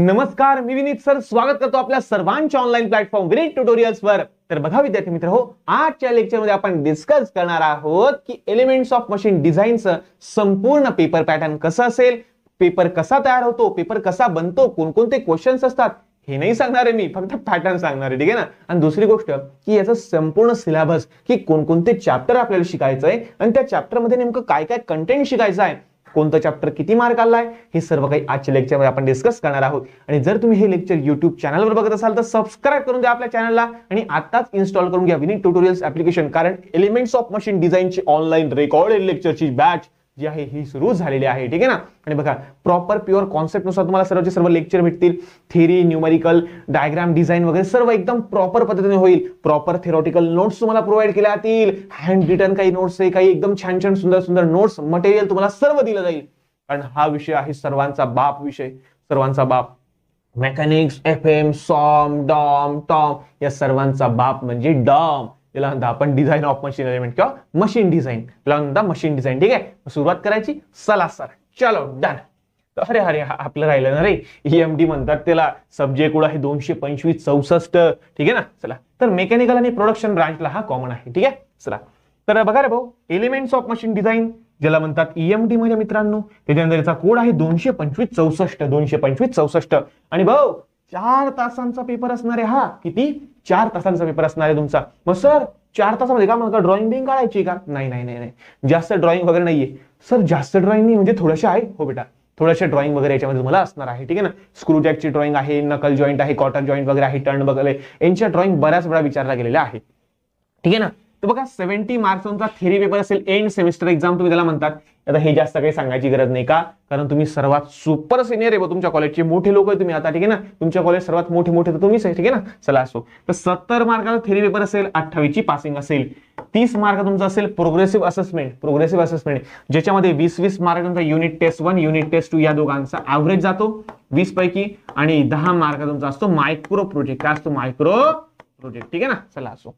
नमस्कार मी विनीत सर स्वागत करतो आपल्या सर्वांच्या ऑनलाईन प्लॅटफॉर्म विनीत ट्युटोरियल्स वर तर बघा विद्यार्थी मित्र हो आजच्या मध्ये आपण डिस्कस करणार आहोत की एलिमेंट्स ऑफ मशीन डिझाईनचं संपूर्ण पेपर पॅटर्न कसं असेल पेपर कसा तयार होतो पेपर कसा बनतो कोणकोणते क्वेश्चन्स असतात हे नाही सांगणार आहे मी फक्त पॅटर्न सांगणार आहे ठीक आहे ना आणि दुसरी गोष्ट की याचा संपूर्ण सिलेबस की कोणकोणते चॅप्टर आपल्याला शिकायचं आहे आणि त्या चॅप्टरमध्ये नेमकं काय काय कंटेंट शिकायचं आहे कोणतं चॅप्टर किती मार्क आला आहे हे सर्व काही आजच्या लेक्चरमध्ये आपण डिस्कस करणार आहोत आणि जर तुम्ही हे लेक्चर युट्यूब चॅनलवर बघत असाल तर सबस्क्राईब करून द्या आपल्या चॅनलला आणि आताच इन्स्टॉल करून घ्या विनिंग ट्युटोरियल्स ऍप्लिकेशन कारण एलिमेंट्स ऑफ मशीन डिझाईनची ऑनलाईन रेकॉर्डेड लेक्चरची बॅच जी आहे ही सुरू झालेली आहे ठीक आहे ना आणि बघा प्रॉपर प्युअर कॉन्सेप्टनुसार तुम्हाला सर्वचे सर्व लेक्चर भेटतील थेरी न्यूमेरिकल डायग्राम डिझाईन वगैरे सर्व एकदम प्रॉपर पद्धतीने होईल प्रॉपर थेरॉटिकल नोट्स तुम्हाला प्रोव्हाइड केल्या जातील हँड रिटर्न काही नोट्स आहे काही एकदम छान छान सुंदर सुंदर नोट्स मटेरियल तुम्हाला सर्व दिलं जाईल कारण हा विषय आहे सर्वांचा बाप विषय सर्वांचा बाप mechanics F M SOM DOM TOM या सर्वांचा बाप म्हणजे डॉम त्याला आपण डिझाईन ऑफ मशीन एलिमेंट किंवा मशीन डिझाईन त्याला म्हणतात मशीन डिझाईन ठीक आहे सुरुवात करायची चला सर चलो डन अरे अरे आपलं राहिलं ना रे ईएमडी e म्हणतात त्याला सब्जेक्ट उडा आहे दोनशे पंचवीस चौसष्ट ठीक आहे ना चला तर मेकॅनिकल आणि प्रोडक्शन ब्रांचला हा कॉमन आहे ठीक आहे चला तर बघा रे भाऊ एलिमेंट्स ऑफ मशीन डिझाईन ज्याला म्हणतात ईएमडी e मध्ये म्हणजे मित्रांनो त्याच्यानंतर याचा कोड आहे दोनशे पंचवीस चौसष्ट दोनशे पंचवीस चौसष्ट आणि भाऊ चार तासांचा पेपर असणार आहे हा किती चार तासांचा पेपर असणार आहे तुमचा मग सर चार तासामध्ये का मला ड्रॉइंग बिंग काढायची का नाही नाही नाही जास्त ड्रॉइंग वगैरे नाहीये सर जास्त ड्रॉइंग नाही म्हणजे थोडेसे आहे हो बेटा थोडेसे ड्रॉइंग वगैरे याच्यामध्ये तुम्हाला असणार आहे ठीक आहे ना स्क्रू जॅकची ड्रॉइंग आहे नकल जॉईंट आहे कॉटन जॉईंट वगैरे आहे टर्न वगैरे यांच्या ड्रॉइंग बऱ्याच वेळा विचारला गेलेल्या आहे ठीक आहे ना तर बघा सेव्हन्टी मार्क्स तुमचा थेरी पेपर असेल एंड सेमिस्टर एक्झाम तुम्ही त्याला म्हणतात आता हे जास्त काही सांगायची गरज नाही का कारण तुम्ही सर्वात सुपर सिनियर आहे तुमच्या कॉलेजचे मोठे लोक तुम्ही आता ठीक आहे ना तुमच्या कॉलेज सर्वात मोठे मोठे तर तुम्हीच आहे ठीक आहे ना चला असो तर सत्तर मार्काचा थेरी पेपर असेल अठ्ठावीसची पासिंग असेल तीस मार्क तुमचा असेल प्रोग्रेसिव्ह असेसमेंट प्रोग्रेसिव्ह असेसमेंट ज्याच्यामध्ये वीस वीस मार्क तुमचा unit test one unit test two या दोघांचा ऍव्हरेज जातो वीस पैकी आणि दहा मार्क तुमचा असतो मायक्रो प्रोजेक्ट काय असतो मायक्रो प्रोजेक्ट ठीक आहे ना चला असो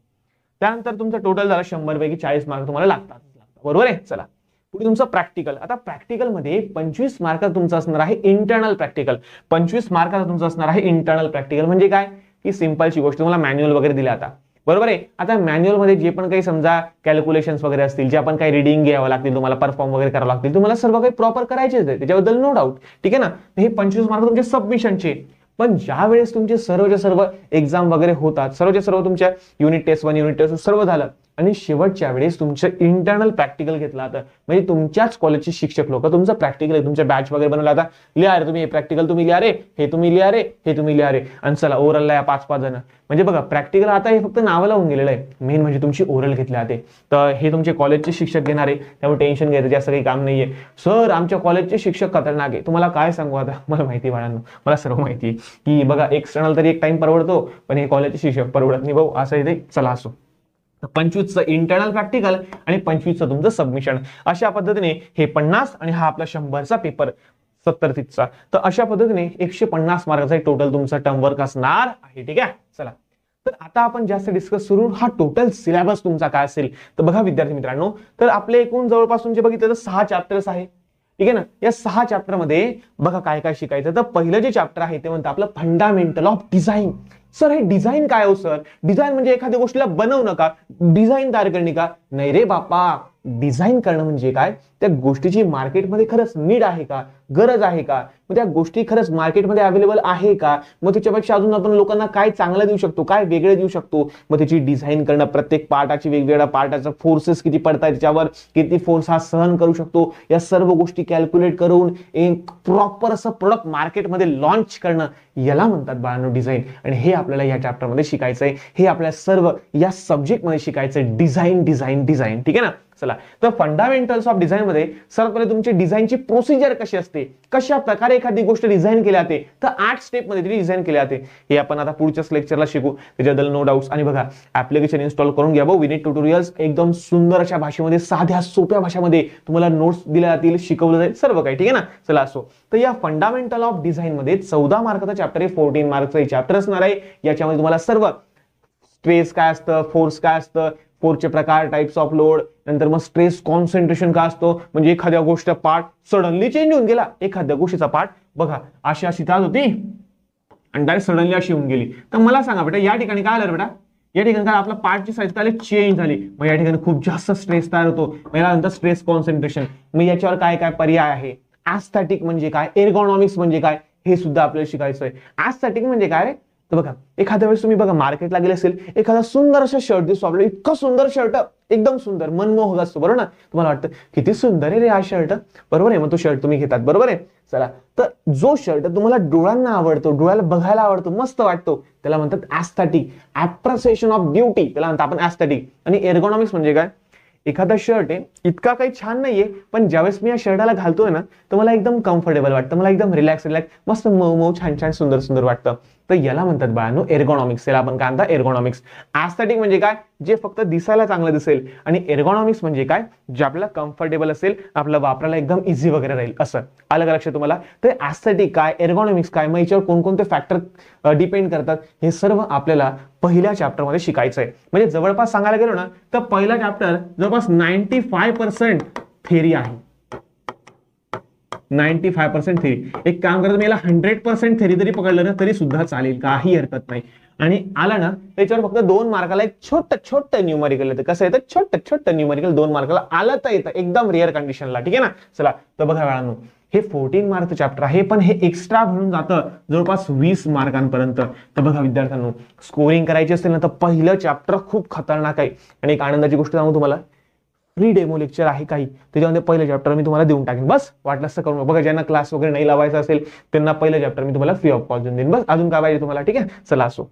त्यानंतर तुमचं टोटल झाला शंभर पैकी चाळीस मार्क तुम्हाला लागतात बरोबर आहे चला पुढे तुमचं प्रॅक्टिकल आता प्रॅक्टिकल मध्ये पंचवीस मार्क तुमचं असणार आहे इंटरनल प्रॅक्टिकल पंचवीस मार्क तुमचं असणार आहे इंटरनल प्रॅक्टिकल म्हणजे काय की सिम्पलची गोष्ट तुम्हाला मॅन्युअल वगैरे दिल्या आता बरोबर आहे आता मॅन्युअल मध्ये जे पण काही समजा कॅल्क्युलेशन वगैरे असतील जे आपण काही रिडिंग घ्यावं लागतील तुम्हाला परफॉर्म वगैरे करावं लागतील तुम्हाला सर्व काही प्रॉपर करायचेच आहे त्याच्याबद्दल नो डाऊट ठीक आहे ना हे पंचवीस मार्क तुमचे सबमिशनचे पण ज्या वेळेस तुमचे जे सर्व एक्झाम वगैरे होतात जे सर्व तुमच्या unit test one unit test सर्व झालं आणि शेवटच्या वेळेस तुमचं इंटरनल प्रॅक्टिकल घेतला होता म्हणजे तुमच्याच कॉलेजचे शिक्षक लोक तुमचं प्रॅक्टिकल आहे तुमच्या बॅच वगैरे बनवला होता लिहा रे तुम्ही हे प्रॅक्टिकल तुम्ही लिहा रे हे तुम्ही लिहा रे हे तुम्ही लिहा रे आणि चला ओरलला या पाच पाच जण म्हणजे बघा प्रॅक्टिकल आता हे फक्त नावं लावून गेलेलं आहे मेन म्हणजे तुमची ओरल घेतली जाते तर हे तुमचे कॉलेजचे शिक्षक घेणार त्यामुळे टेन्शन घ्यायचं जास्त काही काम नाहीये सर आमच्या कॉलेजचे शिक्षक खतरनाक आहे तुम्हाला काय सांगू आता मला माहिती वाढांनो मला सर्व माहिती आहे की बघा एक्सटर्नल तरी एक टाइम परवडतो पण हे कॉलेजचे शिक्षक परवडत नाही भाऊ असं इथे चला असो पंचवीसचं इंटरनल प्रॅक्टिकल आणि पंचवीसचं तुमचं सबमिशन अशा पद्धतीने हे पन्नास आणि हा आपला शंभरचा पेपर सत्तर तीसचा तर अशा पद्धतीने एकशे पन्नास मार्कचा टोटल तुमचा टर्मवर्क असणार आहे ठीक आहे चला तर आता आपण जास्त डिस्कस करू हा टोटल सिलेबस तुमचा काय असेल तर बघा विद्यार्थी मित्रांनो तर आपले एकूण जवळपास जे बघितलं तर सहा चॅप्टर्स आहे ठीक आहे ना या सहा चॅप्टरमध्ये बघा काय काय शिकायचं तर पहिलं जे चॅप्टर आहे ते म्हणतं आपलं फंडामेंटल ऑफ डिझाईन सर हे डिझाईन काय हो सर डिझाईन म्हणजे एखाद्या गोष्टीला बनवणं का डिझाईन तयार करणे का नाही रे बापा डिझाईन करणं म्हणजे काय त्या गोष्टीची मार्केटमध्ये खरंच नीड आहे का गरज आहे का मग त्या गोष्टी खरंच मार्केटमध्ये अवेलेबल आहे का मग त्याच्यापेक्षा अजून आपण लोकांना काय चांगलं देऊ शकतो काय वेगळं देऊ शकतो मग त्याची डिझाईन करणं प्रत्येक पार्टाची वेगवेगळ्या पार्टाचा फोर्सेस किती पडतात त्याच्यावर किती फोर्स हा सहन करू शकतो या सर्व गोष्टी कॅल्क्युलेट करून एक प्रॉपर असं प्रोडक्ट मार्केटमध्ये लॉन्च करणं याला म्हणतात बाळांनो डिझाईन आणि हे आपल्याला या चॅप्टरमध्ये शिकायचंय हे आपल्या सर्व या सब्जेक्टमध्ये शिकायचं डिझाईन डिझाईन डिझाईन ठीक आहे ना चला तर फंडामेंटल्स ऑफ डिझाईन मध्ये सर्वात पहिले तुमची डिझाईनची प्रोसिजर कशी असते कशा प्रकारे एखादी गोष्ट डिझाईन केली जाते तर आठ स्टेपमध्ये ती डिझाईन केली जाते हे आपण आता पुढच्याच लेक्चरला शिकू त्याच्याबद्दल नो डाऊट आणि बघा ऍप्लिकेशन इन्स्टॉल करून घ्या विनिट ट्युटोरियल्स एकदम सुंदर अशा भाषेमध्ये साध्या सोप्या भाषेमध्ये तुम्हाला नोट्स दिल्या जातील शिकवलं जाईल सर्व काही ठीक आहे ना चला असो तर या फंडामेंटल ऑफ डिझाईन मध्ये चौदा मार्कचा चॅप्टर आहे फोर्टीन मार्कचा चॅप्टर असणार आहे याच्यामध्ये तुम्हाला सर्व स्ट्रेस काय असतं फोर्स काय असतं पोरचे प्रकार टाइप्स ऑफ लोड नंतर मग स्ट्रेस कॉन्सन्ट्रेशन का असतो म्हणजे एखाद्या गोष्ट पार्ट सडनली चेंज होऊन गेला एखाद्या गोष्टीचा पार्ट बघा अशी अशी त्रास होती आणि डायरेक्ट सडनली अशी होऊन गेली तर मला सांगा बेटा या ठिकाणी काय आलं बेटा या ठिकाणी काय आपला पार्टची साईज काय चेंज झाली मग या ठिकाणी खूप जास्त स्ट्रेस तयार होतो मग यानंतर स्ट्रेस कॉन्सन्ट्रेशन मग याच्यावर काय काय पर्याय आहे आस्थॅटिक म्हणजे काय एरगॉनॉमिक्स म्हणजे काय हे सुद्धा आपल्याला शिकायचं आहे आस्थॅटिक म्हणजे काय तर बघा एखाद्या वेळेस तुम्ही बघा मार्केटला गेले असेल एखादा सुंदर असा शर्ट दिसतो आपल्याला इतका सुंदर शर्ट एकदम सुंदर मनमोहक असतो बरोबर ना तुम्हाला वाटतं किती सुंदर आहे रे हा शर्ट बरोबर आहे मग तो शर्ट तुम्ही घेतात बरोबर आहे चला तर जो शर्ट तुम्हाला डोळ्यांना आवडतो डोळ्याला बघायला आवडतो मस्त वाटतो त्याला म्हणतात ऍस्थॅटिक ऍप्रसिएशन ऑफ ब्युटी त्याला म्हणतात आपण ऍस्थॅटिक आणि एर्गोनॉमिक्स म्हणजे काय एखादा शर्ट आहे इतका काही छान नाहीये पण ज्यावेळेस मी या शर्टाला घालतोय ना तर मला एकदम कम्फर्टेबल वाटतं मला एकदम रिलॅक्स रिलॅक्स मस्त मऊ मऊ छान छान सुंदर सुंदर वाटतं तर याला म्हणतात बाळांनो एरगॉनॉमिक्स याला आपण काय म्हणता एरगॉनॉमिक्स ॲस्थेटिक म्हणजे काय जे फक्त दिसायला चांगलं दिसेल आणि एरगॉनॉमिक्स म्हणजे काय जे आपल्याला कम्फर्टेबल असेल आपलं वापरायला एकदम इझी वगैरे राहील असं आलं का लक्ष तुम्हाला तर ॲस्थेटिक काय एरगॉनॉमिक्स काय मग याच्यावर कोणकोणते फॅक्टर डिपेंड करतात हे सर्व आपल्याला पहिल्या चॅप्टरमध्ये शिकायचं आहे म्हणजे जवळपास सांगायला गेलो ना तर पहिला चॅप्टर जवळपास नाईन्टी फाय पर्सेंट थेरी आहे नाईन्टी फाय पर्सेंट थेरी एक काम करतो मी याला हंड्रेड पर्सेंट थेरी जरी पकडलं ना तरी सुद्धा चालेल काही हरकत नाही आणि आला ना त्याच्यावर फक्त दोन मार्काला एक छोट छोट न्यूमरिकल येतं कसं येतं छोट छोट न्यूमरिकल दोन मार्काला आलं तर येतं एकदम रेअर कंडिशनला ठीक आहे ना चला तर बघा वेळानं हे फोर्टीन मार्कचं चॅप्टर आहे पण हे एक्स्ट्रा भरून जातं जवळपास वीस मार्कांपर्यंत तर बघा विद्यार्थ्यांना स्कोरिंग करायची असेल ना तर पहिलं चॅप्टर खूप खतरनाक आहे आणि एक आनंदाची गोष्ट सांगू तुम्हाला फ्री डेमो लेक्चर आहे काही त्याच्यामध्ये पहिलं चॅप्टर मी तुम्हाला देऊन टाकेन बस वाटलं असं करून बघा ज्यांना क्लास वगैरे नाही लावायचा असेल त्यांना पहिलं चॅप्टर मी तुम्हाला फ्री ऑफ कॉस्ट देऊन देईन बस अजून काय पाहिजे तुम्हाला ठीक आहे चला असो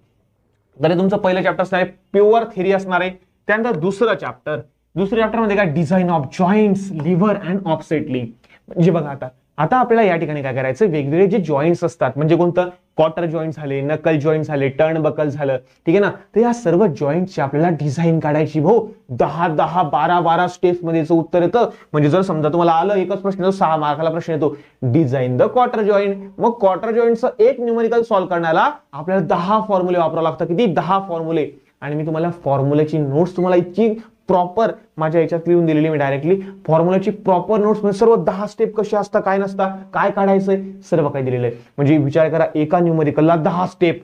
तर तुमचं पहिलं चॅप्टर असणार आहे प्युअर थेरी असणार आहे त्यानंतर दुसरं चॅप्टर दुसऱ्या चॅप्टरमध्ये काय design of joints lever and ऑफसेटली म्हणजे बघा आता आता आपल्याला या ठिकाणी काय करायचं वेगवेगळे जे जॉईंट्स असतात म्हणजे कोणतं क्वार्टर जॉईंट झाले नकल जॉईंट झाले टर्न बकल झालं ठीक आहे ना तर या सर्व जॉईंटची आपल्याला डिझाईन काढायची भाऊ दहा दहा बारा बारा स्टेप्स मध्ये उत्तर येतं म्हणजे जर समजा तुम्हाला आलं एकच प्रश्न येतो सहा मार्काला प्रश्न येतो डिझाईन द क्वार्टर जॉईंट मग क्वार्टर जॉईंटचं एक न्युमेरिकल सॉल्व्ह करण्याला आपल्याला दहा फॉर्म्युले वापरावं लागतं किती दहा फॉर्म्युले आणि मी तुम्हाला फॉर्म्युलेची नोट्स तुम्हाला इतकी प्रॉपर माझ्या याच्यात लिहून दिलेली मी डायरेक्टली फॉर्म्युलाची प्रॉपर नोट्स म्हणजे सर्व दहा स्टेप कशी असतात काय नसता काय काढायचंय सर्व काही दिलेलं आहे म्हणजे विचार करा एका न्यूमेरिकलला दहा स्टेप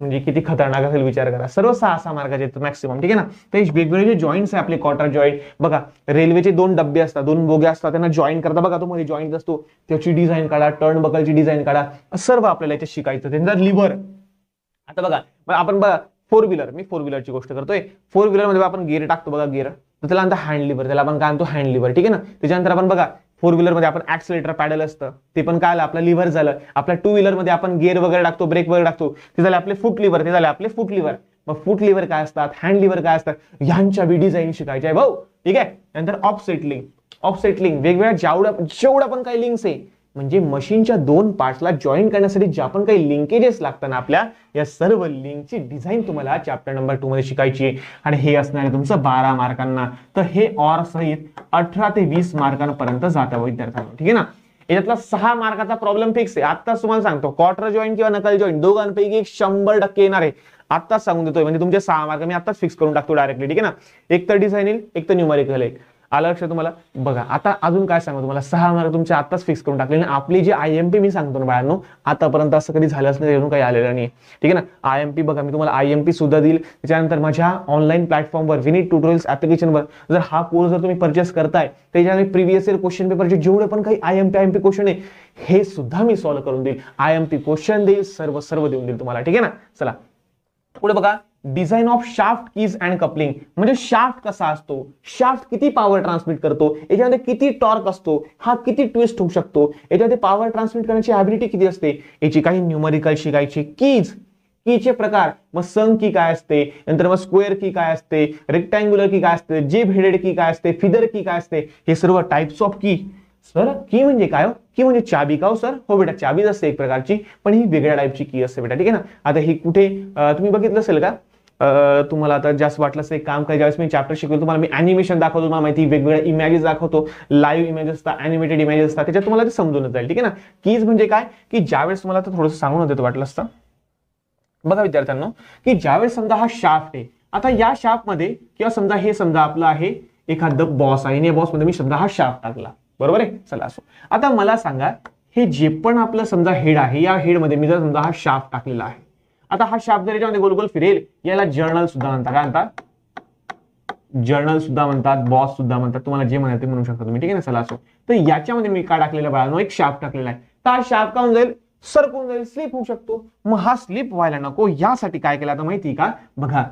म्हणजे किती खतरनाक असेल विचार करा सर्व सहा सहा मार्गाचे मॅक्सिमम ठीक आहे ना ते वेगवेगळे जे जॉईंट्स आहे आपले क्वार्टर जॉईंट बघा रेल्वेचे दोन डबे असतात दोन बोगे असतात त्यांना जॉईन करता बघा तो मध्ये जॉईंट असतो त्याची डिझाईन काढा टर्न बकलची डिझाईन काढा सर्व आपल्याला याच्यात शिकायचं त्यांचा लिव्हर आता बघा आपण बघा फोर व्हीलर मी फोर व्हीलरची गोष्ट करतोय फोर व्हीलर मध्ये आपण गिअर टाकतो बघा गिअर तर त्याला आता हँड लिव्हर त्याला आपण काय आणतो हँड लिव्हर ठीक आहे ना त्याच्यानंतर आपण बघा फोर व्हीलर मध्ये आपण ऍक्सिलेटर पॅडल असतं ते पण काय आलं आपलं लिव्हर झालं आपल्या टू व्हीलर मध्ये आपण गिअर वगैरे टाकतो ब्रेक वगैरे टाकतो ते झाले आपले फुट लिव्हर ते झाले आपले फुट लिव्हर मग फुट लिव्हर काय असतात हँड लिव्हर काय असतात ह्यांच्या बी डिझाईन शिकायच्या भाऊ ठीक आहे नंतर ऑफसेट लिंक ऑफसेट लिंक वेगवेगळ्या जेवढ्या जेवढ्या पण काही लिंक्स आहे म्हणजे मशीनच्या दोन पार्ट्सला जॉईन करण्यासाठी ज्या पण काही लिंकेजेस लागतात ना आपल्या या सर्व लिंकची डिझाईन तुम्हाला चॅप्टर नंबर टू मध्ये शिकायची आणि हे असणार आहे तुमचं बारा मार्कांना तर हे ऑर सहित अठरा ते वीस मार्कांपर्यंत जातं विद्यार्थ्यांना ठीक आहे ना यातला सहा मार्काचा प्रॉब्लेम फिक्स आहे आता तुम्हाला सांगतो क्वार्टर जॉईन किंवा नकल जॉईन दोघांपैकी एक शंभर टक्के येणार आहे आत्ताच सांगून देतोय म्हणजे तुमचे सहा मार्क मी आता फिक्स करून टाकतो डायरेक्टली ठीक आहे ना एक तर डिझाईन येईल एक तर न्यूमरिकल येईल आलं लक्ष तुम्हाला बघा आता अजून काय सांगा तुम्हाला सहा मार्क तुमचे आताच फिक्स करून टाकले आणि आपली जी आय एम पी मी सांगतो ना बाळांनो आतापर्यंत असं कधी झालं झालंच नाही काही आलेलं नाही ठीक आहे ना आय एम पी बघा मी तुम्हाला आय एम पी सुद्धा देईल त्याच्यानंतर माझ्या ऑनलाईन प्लॅटफॉर्मवर विनिट ट्युटोरियल्स ऍप्लिकेशनवर जर हा कोर्स जर तुम्ही परचेस करताय त्याच्या प्रिव्हियस इयर क्वेश्चन पेपरचे जेवढे पण काही I M P I M P question आहे हे सुद्धा मी सॉल्व्ह करून देईल आय एम पी क्वेश्चन देईल सर्व सर्व देऊन देईल तुम्हाला ठीक आहे ना चला पुढे बघा design of shaft keys and coupling म्हणजे शाफ्ट कसा असतो शाफ्ट किती पॉवर ट्रान्समिट करतो याच्यामध्ये किती टॉर्क असतो हा किती ट्विस्ट होऊ शकतो याच्यामध्ये पॉवर ट्रान्समिट करण्याची ॲबिलिटी किती असते याची काही न्यूमरिकल शिकायची कीज कीचे प्रकार मग संग की काय असते नंतर मग स्क्वेअर की काय असते रेक्टँग्युलर की काय असते जेब हेडेड की काय असते फिदर की काय असते हे सर्व टाइप्स ऑफ की सर की म्हणजे काय हो की म्हणजे चाबी का हो सर हो बेटा चाबीच असते एक प्रकारची पण ही वेगळ्या टाईपची की असते बेटा ठीक आहे ना आता ही कुठे तुम्ही बघितलं असेल का तुम्हाला आता जास्त वाटलं असं काम काय ज्यावेळेस मी चॅप्टर शिकवलं तुम्हाला मी अॅनिमेशन दाखवतो तुम्हाला माहिती वेगवेगळ्या इमेजेस दाखवतो लाईव्ह इमेजेस असतात अॅनिमेटेड इमेजेस असतात त्याच्यात तुम्हाला ते समजून जाईल ठीक आहे ना कीज म्हणजे काय की ज्यावेळेस तुम्हाला आता थोडंसं सांगून देतो वाटलं असतं बघा विद्यार्थ्यांना की ज्यावेळेस समजा हा शाफ्ट आहे आता या शाफ्टमध्ये किंवा समजा हे समजा आपलं आहे एखादं बॉस आहे आणि या मध्ये मी समजा हा शाफ्ट टाकला बरोबर आहे चला असो आता मला सांगा हे जे पण आपलं समजा हेड आहे या हेडमध्ये मी जर समजा हा शाफ्ट टाकलेला आहे आता हा शाप त्याच्यामध्ये गोल गोल फिरेल याला जर्नल सुद्धा म्हणतात काय म्हणतात जर्नल सुद्धा म्हणतात बॉस सुद्धा म्हणतात तुम्हाला जे म्हणायचं ते म्हणू शकता तुम्ही ठीक आहे ना चला असो तर याच्यामध्ये मी काय टाकलेलं बाळा एक शाप टाकलेला आहे तर हा शाप का होऊन जाईल सरकून जाईल स्लिप होऊ शकतो मग हा स्लिप व्हायला नको यासाठी काय केलं आता माहिती का बघा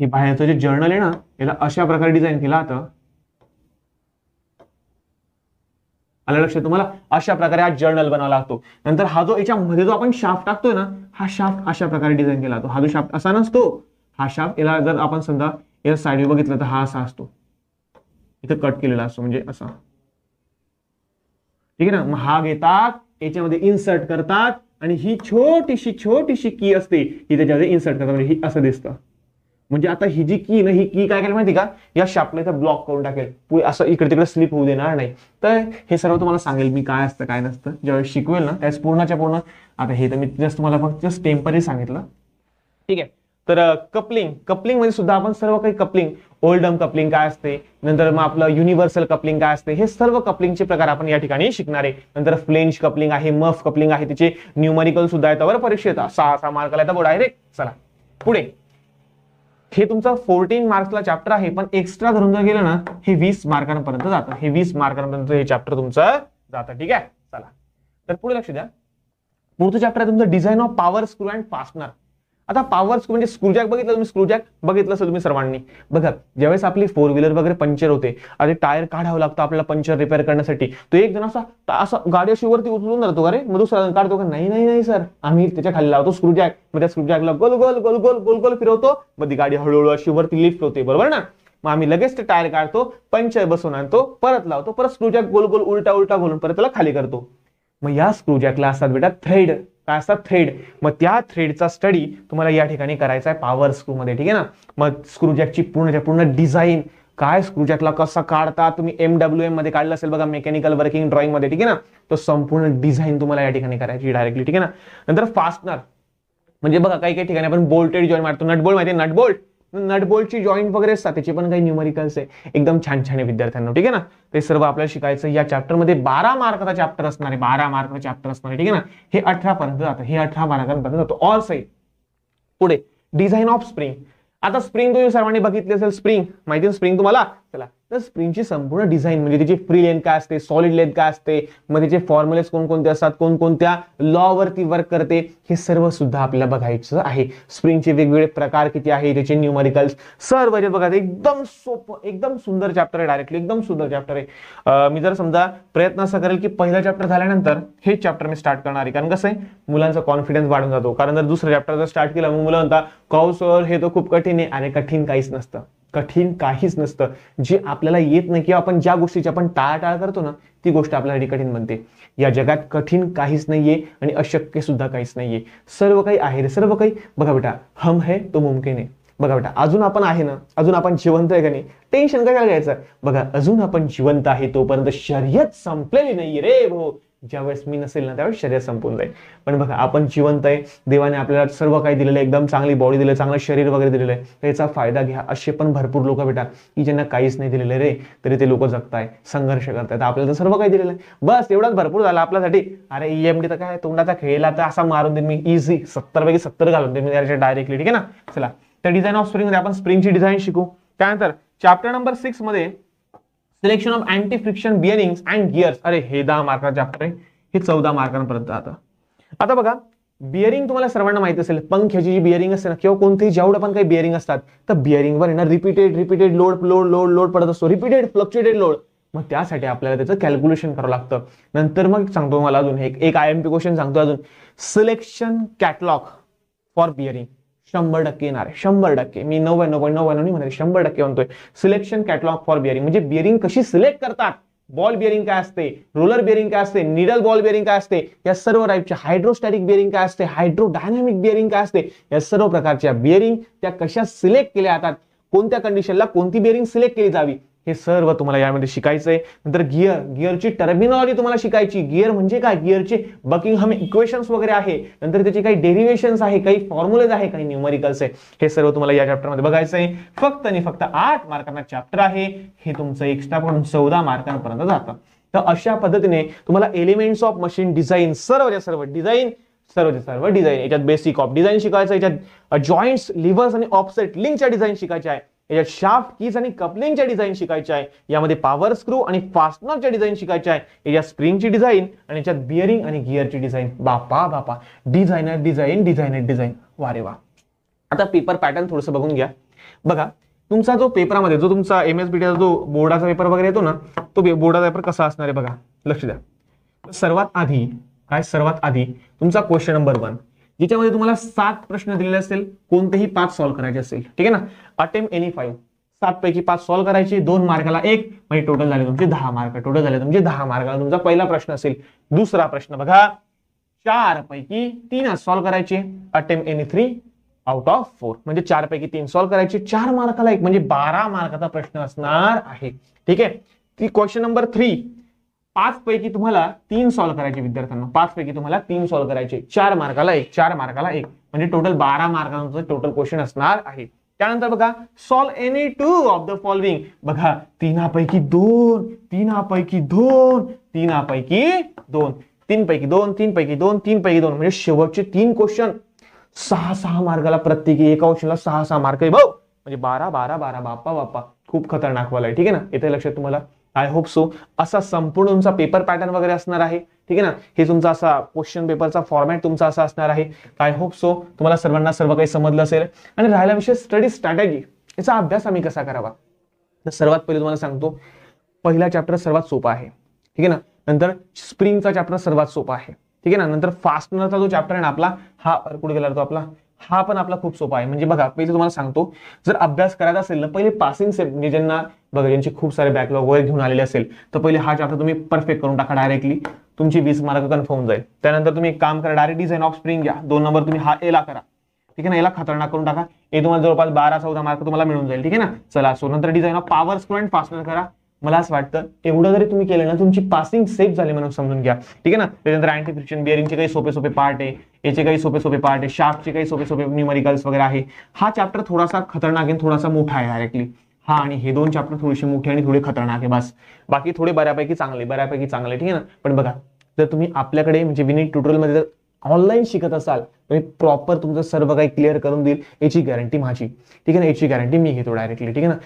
हे बाहेरचं जे जर्नल आहे ना याला अशा प्रकारे डिझाईन केला आता आलं लक्ष तुम्हाला अशा प्रकारे हा जर्नल बनवा लागतो नंतर हा जो याच्यामध्ये जो आपण शाफ्ट टाकतोय ना हा शाफ्ट अशा प्रकारे डिझाईन केला जातो हा जो शाफ्ट असा नसतो हा शाफ्ट याला जर आपण समजा या साईडने बघितलं तर हा असा असतो इथं कट केलेला असतो म्हणजे असा ठीक आहे ना मग हा घेतात याच्यामध्ये इन्सर्ट करतात आणि ही छोटीशी छोटीशी की असते ही त्याच्यामध्ये इन्सर्ट करतात म्हणजे ही असं दिसतं म्हणजे आता ही जी की ना ही की काय करेल माहिती का या शापला इथं ब्लॉक करून टाकेल असं इकडे तिकडे स्लिप होऊ देणार नाही तर हे सर्व तुम्हाला सांगेल मी काय असतं काय नसतं ज्यावेळेस शिकवेल ना त्यास पूर्णच्या पूर्ण आता हे तर मी जस्ट तुम्हाला फक्त जस्ट टेम्पररी सांगितलं ठीक आहे तर कपलिंग कपलिंग मध्ये सुद्धा आपण सर्व काही कपलिंग ओल्डम कपलिंग काय असते नंतर मग आपलं युनिव्हर्सल कपलिंग काय असते हे सर्व कपलिंगचे प्रकार आपण या ठिकाणी शिकणार आहे नंतर फ्लेंच कपलिंग आहे मफ कपलिंग आहे तिचे न्यूमरिकल सुद्धा येतं बरं परीक्षेत सहा सहा मार्कला येतं डायरेक्ट चला पुढे हे तुमचं फोर्टीन मार्क्सला चॅप्टर आहे पण एक्स्ट्रा धरून जर गेलं ना हे वीस मार्कांपर्यंत जातं हे वीस मार्कांपर्यंत हे चॅप्टर तुमचं जातं ठीक आहे चला तर पुढे लक्ष द्या पुढचं चॅप्टर आहे तुमचं design of power screw and fastener आता पॉवर म्हणजे स्क्रूजॅक बघितलं तुम्ही स्क्रूजॅक बघितलं असेल तुम्ही सर्वांनी बघा ज्यावेळेस आपली फोर व्हीलर वगैरे पंचर होते अरे टायर काढावं लागतं आपल्याला पंचर रिपेअर करण्यासाठी तो एक जण असा असा गाडी अशी वरती उचलून जातो अरे मग दुसरा काढतो का नाही नाही नाही सर आम्ही त्याच्या खाली लावतो स्क्रूजॅक मग त्या स्क्रूजॅकला गोल गोल गोल गोल गोल गोल फिरवतो मग ती गाडी हळूहळू अशी वरती लिफ्ट होते बरोबर ना मग आम्ही लगेच ते टायर काढतो पंचर बसून आणतो परत लावतो परत स्क्रूजॅक गोल गोल उलटा उलटा घालून परत त्याला खाली करतो मग या स्क्रूजॅकला असतात बेटा थ्रेड काय असतात थ्रेड मग त्या थ्रेडचा स्टडी तुम्हाला या ठिकाणी करायचा आहे पॉवर मध्ये ठीक आहे ना मग स्क्रूजॅकची पूर्ण पूर्ण डिझाईन काय स्क्रूजॅकला कसा काढता तुम्ही एम डब्ल्यू एम मध्ये काढलं असेल बघा मेकॅनिकल वर्किंग ड्रॉइंग मध्ये ठीक आहे ना तो संपूर्ण डिझाईन तुम्हाला या ठिकाणी करायची डायरेक्टली ठीक आहे ना नंतर फास्टनर म्हणजे बघा काही काही ठिकाणी आपण बोल्टेड जॉईन मारतो नटबोल्ट माहिती नटबोल्ट नटबोल्टची जॉईंट वगैरे असतात त्याचे पण काही न्यूमरिकल्स आहे एकदम छान छान आहे विद्यार्थ्यांना ठीक आहे ना ते सर्व आपल्याला शिकायचं या चॅप्टरमध्ये बारा मार्काचा चॅप्टर असणार आहे बारा मार्काचा चॅप्टर असणार आहे ठीक आहे ना हे अठरा पर्यंत जातं हे अठरा मार्कांपर्यंत जातो ऑल सही पुढे डिझाईन ऑफ स्प्रिंग आता स्प्रिंग तुम्ही सर्वांनी बघितली असेल स्प्रिंग माहिती स्प्रिंग तुम्हाला चला तर स्प्रिंगची संपूर्ण डिझाईन म्हणजे त्याची फ्री लेंथ काय असते सॉलिड लेंथ काय असते मग त्याचे फॉर्म्युलेस कोणकोणते असतात कोणकोणत्या लॉ वरती वर्क करते हे सर्व सुद्धा आपल्याला बघायचं आहे स्प्रिंगचे वेगवेगळे प्रकार किती आहे त्याचे न्यूमरिकल्स सर्व जे बघा एकदम सोपं एकदम सुंदर चॅप्टर आहे डायरेक्टली एकदम सुंदर चॅप्टर आहे मी जर समजा प्रयत्न असा करेल की पहिला चॅप्टर झाल्यानंतर हे चॅप्टर मी स्टार्ट करणार आहे कारण कसं आहे मुलांचा कॉन्फिडन्स वाढून जातो कारण जर दुसरा चॅप्टर जर स्टार्ट केला मग मुलं म्हणता काऊ हे तर खूप कठीण आहे आणि कठीण काहीच नसतं कठीण काहीच नसतं जे आपल्याला येत नाही किंवा आपण ज्या गोष्टीची आपण टाळाटाळ करतो ना ती गोष्ट आपल्यासाठी कठीण बनते या जगात कठीण काहीच नाहीये आणि अशक्य सुद्धा काहीच नाहीये सर्व काही आहे रे सर्व काही बघा बेटा हम है तो मुमकिन आहे बघा बेटा अजून आपण आहे ना अजून आपण जिवंत आहे का नाही टेन्शन कशाला घ्यायचं बघा अजून आपण जिवंत आहे तोपर्यंत शर्यत संपलेली नाहीये रे भो ज्यावेळेस मी नसेल ना त्यावेळेस शरीर संपून जाईल पण बघा आपण जिवंत आहे देवाने आपल्याला सर्व काही दिलेलं आहे एकदम चांगली बॉडी दिले चांगलं शरीर वगैरे दिलेलं आहे त्याचा फायदा घ्या असे पण भरपूर लोक भेटा की ज्यांना काहीच नाही दिलेलं रे तरी ते लोक जगताय संघर्ष करतायत आपल्याला तर सर्व काही दिलेलं आहे बस एवढाच भरपूर झाला आपल्यासाठी अरे ई एम डी तर काय तोंडाचा खेळला तर असा मारून देईन मी इझी सत्तर पैकी सत्तर घालून दे मी त्याच्या डायरेक्टली ठीक आहे ना चला तर डिझाईन ऑफ स्प्रिंग आपण स्प्रिंगची डिझाईन शिकू त्यानंतर चॅप्टर नंबर मध्ये selection of anti friction bearing and gears अरे हे दहा मार्काचे हे चौदा मार्कांपर्यंत जातं आता बघा बिअरिंग तुम्हाला सर्वांना माहिती असेल पंख्याची जी बिअरिंग असते ना किंवा कोणतेही जेवढं पण काही बिअरिंग असतात तर वर येणार repeated repeated load load load load पडत असतो रिपीटेड फ्लक्च्युएटेड लोड मग त्यासाठी आपल्याला त्याचं कॅल्क्युलेशन करावं लागतं नंतर मग सांगतो मला अजून एक आय एम पी क्वेश्चन सांगतो अजून सिलेक्शन कॅटलॉग फॉर बिअरिंग शंभर टक्के येणार आहे शंभर टक्के मी नव्याण्णव पॉईंट नव्याण्णव नाही म्हणते शंभर टक्के म्हणतोय सिलेक्शन कॅटलॉग फॉर बिअरिंग म्हणजे बिअरिंग कशी सिलेक्ट करतात बॉल बिअरिंग काय असते रोलर बिअरिंग काय असते निडल बॉल बिअरिंग काय असते या सर्व टाईपच्या हायड्रोस्टॅटिक बिअरिंग काय असते हायड्रो हायड्रोडायनामिक बिअरिंग काय असते या सर्व प्रकारच्या बिअरिंग त्या कशा सिलेक्ट केल्या जातात कोणत्या कंडिशनला कोणती बिअरिंग सिलेक्ट केली जावी हे सर्व तुम्हाला यामध्ये शिकायचं आहे नंतर गिअर गिअरची टर्मिनॉलॉजी तुम्हाला शिकायची गिअर म्हणजे काय गिअरचे हम इक्वेशन्स वगैरे आहे नंतर त्याचे काही डेरिव्हेशन्स आहे काही फॉर्म्युलेज आहे काही न्यूमरिकल्स आहे हे सर्व तुम्हाला या चॅप्टरमध्ये बघायचं आहे फक्त आणि फक्त आठ मार्कांना चॅप्टर आहे हे तुमचं एक्स्ट्रा पण चौदा मार्कांपर्यंत जातं तर अशा पद्धतीने तुम्हाला एलिमेंट्स ऑफ मशीन डिझाईन सर्व सर्व डिझाईन सर्व सर्व डिझाईन याच्यात बेसिक ऑफ डिझाईन शिकायचं याच्यात जॉईंट्स लिव्हर्स आणि ऑफसेट लिंकच्या डिझाईन शिकायचे आहे याच्यात शाफ्ट कीज आणि कपलिंगच्या डिझाईन शिकायच्या आहे यामध्ये पॉवर स्क्रू आणि फास्टनरच्या डिझाईन शिकायच्या आहे याच्यात स्प्रिंगची डिझाईन आणि याच्यात बिअरिंग आणि गिअरची डिझाईन बापा बापा डिझायनर डिझाईन डिझायनर डिझाईन वारे वा आता पेपर पॅटर्न थोडस बघून घ्या बघा तुमचा जो पेपरामध्ये जो तुमचा एम एस जो बोर्डाचा पेपर वगैरे येतो ना तो बोर्डाचा पेपर कसा असणार आहे बघा लक्ष द्या सर्वात आधी काय सर्वात आधी तुमचा क्वेश्चन नंबर वन जिच्यामध्ये तुम्हाला सात प्रश्न दिलेले असेल कोणतेही पाच सॉल्व्ह करायचे असेल ठीक आहे ना अटेम एनी फाईव्ह सात पैकी पाच सॉल्व्ह करायचे दोन मार्काला एक म्हणजे टोटल झाले तुमचे दहा मार्क टोटल झाले तुमचे दहा मार्काला तुमचा पहिला प्रश्न असेल दुसरा प्रश्न बघा चार पैकी तीन सॉल्व्ह करायचे attempt any three out of four म्हणजे चार पैकी तीन सॉल्व्ह करायचे चार मार्काला एक म्हणजे बारा मार्काचा प्रश्न असणार आहे ठीक आहे क्वेश्चन नंबर थ्री पाच पैकी तुम्हाला तीन सॉल्व्ह करायचे विद्यार्थ्यांना पाच पैकी तुम्हाला तीन सॉल्व्ह करायचे चार मार्काला एक चार मार्काला एक म्हणजे टोटल बारा मार्कांचं टोटल क्वेश्चन असणार आहे त्यानंतर बघा solve any two of the following बघा तीनापैकी दोन तीनापैकी दोन तीनापैकी दोन तीन पैकी दोन तीन पैकी दोन तीन पैकी दोन म्हणजे शेवटचे तीन क्वेश्चन सहा सहा मार्गाला प्रत्येकी एका क्वेश्चनला सहा सहा मार्क आहे भाऊ म्हणजे बारा बारा बारा बाप्पा बाप्पा खूप खतरनाक वाला आहे ठीक आहे ना इथे लक्षात तुम्हाला आय होप सो असा संपूर्ण तुमचा पेपर पॅटर्न वगैरे असणार आहे ठीक आहे ना हे तुमचा असा क्वेश्चन पेपरचा फॉर्मॅट तुमचा असा असणार आहे आय होप सो तुम्हाला सर्वांना सर्व काही समजलं असेल आणि राहिला विषय स्टडी स्ट्रॅटेजी याचा अभ्यास आम्ही कसा करावा तर सर्वात पहिले तुम्हाला सांगतो पहिला चॅप्टर सर्वात सोपा आहे ठीक आहे ना नंतर स्प्रिंगचा चॅप्टर सर्वात सोपा आहे ठीक आहे ना नंतर फास्टनरचा जो चॅप्टर आहे ना आपला हा कुठे गेला तो आपला हा पण आपला खूप सोपा आहे म्हणजे बघा पहिले तुम्हाला सांगतो जर अभ्यास करायचा असेल ना पहिले पासिंग सेट म्हणजे ज्यांना बघा ज्यांचे खूप सारे बॅकलॉग वगैरे घेऊन आलेले असेल तर पहिले हा चॅप्टर तुम्ही परफेक्ट करून टाका डायरेक्टली तुमची वीस मार्क कन्फर्म जाईल त्यानंतर तुम्ही एक काम करा डायरेक्ट डिझाईन ऑफ स्प्रिंग घ्या दोन नंबर तुम्ही हा एला करा ठीक आहे ना याला खतरनाक करून टाका हे तुम्हाला जवळपास बारा चौदा मार्क तुम्हाला मिळून जाईल ठीक आहे ना चला सो नंतर design of power screw and fastener करा मला असं वाटतं एवढं जरी तुम्ही केलं ना तुमची पासिंग सेफ झाली म्हणून समजून घ्या ठीक आहे ना त्याच्यानंतर अँटी फ्रिक्शन बिअरिंगचे काही सोपे सोपे पार्ट आहे याचे काही सोपे सोपे पार्ट आहे शार्पचे काही सोपे सोपे न्यूमेरिकल्स वगैरे आहे हा चॅप्टर थोडासा खतरनाक आहे थोडासा मोठा आहे डायरेक्टली हा आणि हे दोन चॅप्टर थोडेसे मोठे आणि थोडे खतरनाक आहे बस बाकी थोडे बऱ्यापैकी चांगले बऱ्यापैकी चांगले ठीक आहे ना पण बघा जर तुम्ही आपल्याकडे म्हणजे विनिट ट्युटोरियलमध्ये जर ऑनलाईन शिकत असाल तर मी प्रॉपर तुमचं सर्व काही क्लिअर करून देईल याची गॅरंटी माझी ठीक आहे ना याची गॅरंटी मी घेतो डायरेक्टली ठीक आहे ना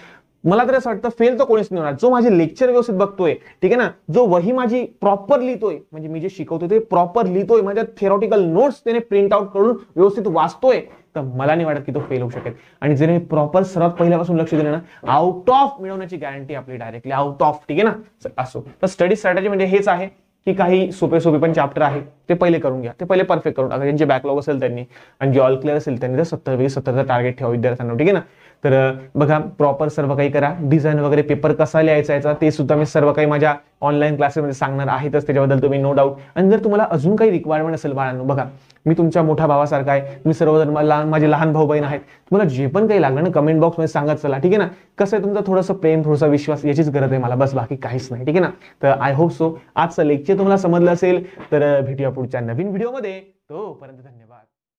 मला तरी असं वाटतं फेल तर कोणीच नाही होणार जो माझे लेक्चर व्यवस्थित बघतोय ठीक आहे ना जो वही माझी प्रॉपर लिहितोय म्हणजे मी जे शिकवतोय ते प्रॉपर लिहितोय माझ्या थेरॉटिकल नोट्स त्याने प्रिंट आउट करून व्यवस्थित वाचतोय तर मला नाही वाटत की तो फेल होऊ शकेल आणि जर प्रॉपर सर्वात पहिल्यापासून लक्ष दिलं ना आउट ऑफ मिळवण्याची गॅरंटी आपली डायरेक्टली आउट ऑफ ठीक आहे ना असो तर स्टडी स्ट्रॅटेजी म्हणजे हेच आहे की काही सोपे सोपे पण चॅप्टर आहे ते पहिले करून घ्या ते पहिले परफेक्ट करून ज्यांचे बॅकलॉग असेल त्यांनी आणि जे ऑल क्लिअर असेल त्यांनी तर सत्तर वीस सत्तरचा टार्गेट ठेवा विद्यार्थ्यांना ठीक आहे ना तर बघा प्रॉपर सर्व काही करा डिझाईन वगैरे पेपर कसा लिहायचा याचा ते सुद्धा मी सर्व काही माझ्या ऑनलाईन क्लासेसमध्ये सांगणार आहेतच त्याच्याबद्दल तुम्ही नो डाऊट आणि जर तुम्हाला अजून काही रिक्वायरमेंट असेल बाळांनो बघा मी तुमच्या मोठ्या भावासारखा आहे मी सर्वजण लहान माझे लहान भाऊ बहीण आहेत तुम्हाला जे पण काही लागलं ना कमेंट बॉक्समध्ये सांगत चला ठीक आहे ना कसं आहे तुमचा थोडंसं प्रेम थोडासा विश्वास याचीच गरज आहे मला बस बाकी काहीच नाही ठीक आहे ना तर आय होप सो आजचं लेक्चर तुम्हाला समजलं असेल तर भेटूया पुढच्या नवीन व्हिडिओमध्ये तोपर्यंत धन्यवाद